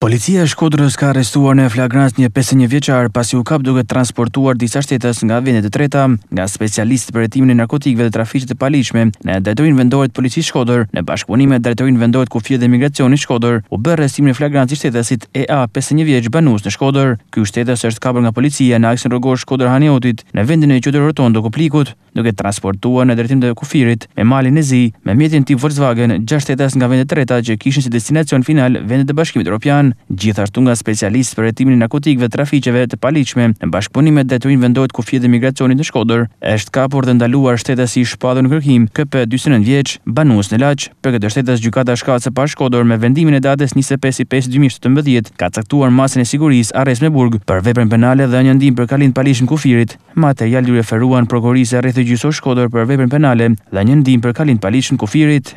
Policia e Shkodrës ka arrestuar në flagrant një 51 vjeçar pasi u kap duke transportuar disa shtetës nga vendet e treta nga specialist për hetimin e narkotikëve dhe trafiqit të paligjshëm në drejtorinë vendore të policisë Shkodër në bashkëpunim me drejtorinë vendore të kufijës dhe migracionit Shkodër u bë arrestim në flagrant i shtetësit EA 51 vjeç banues në Shkodër ky shtetës është kapur nga policia në aksin rrugor Shkodër Haniotit në vendin e qytetit Rotond do Koplikut duke transportuar në drejtim të kufirit me malin e zi me mjetin tip Volkswagen gjashtë shtetës nga vendet e treta që kishin si destinacion final vendet e Bashkimit Evropian gjithashtu nga specialistë për hetimin e narkotikëve trafiqeve të paligjshme në bashkëpunim me detyrin vendor të dhe migracionit të Shkodër, është kapur dhe ndaluar shtetësi i shpallur në kërkim KP 49 vjeç, banues në Laç, për këtë shtetës gjykata shkatse pa Shkodër me vendimin e datës 25.5.2017 ka caktuar masën e sigurisë arrest me burg për veprën penale dhe një ndim për kalim të paligjshëm kufirit. Materialet referuan prokurorisë rreth gjysor Shkodër për veprën penale dhe një ndim për kalim paligjshëm kufirit.